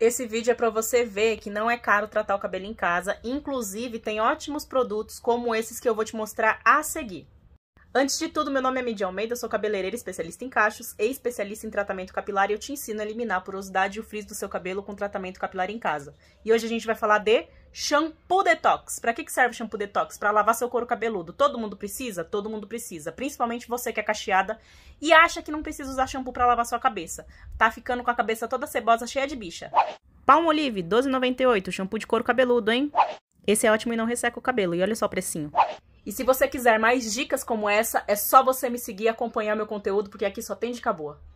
Esse vídeo é para você ver que não é caro tratar o cabelo em casa, inclusive tem ótimos produtos como esses que eu vou te mostrar a seguir. Antes de tudo, meu nome é Midy Almeida, sou cabeleireira especialista em cachos e especialista em tratamento capilar e eu te ensino a eliminar a porosidade e o frizz do seu cabelo com tratamento capilar em casa. E hoje a gente vai falar de shampoo detox. Para que, que serve shampoo detox? Para lavar seu couro cabeludo. Todo mundo precisa? Todo mundo precisa, principalmente você que é cacheada e acha que não precisa usar shampoo para lavar sua cabeça. Tá ficando com a cabeça toda cebosa, cheia de bicha. Palm Olive, 12,98, shampoo de couro cabeludo, hein? Esse é ótimo e não resseca o cabelo. E olha só o precinho. E se você quiser mais dicas como essa, é só você me seguir e acompanhar meu conteúdo, porque aqui só tem dica boa.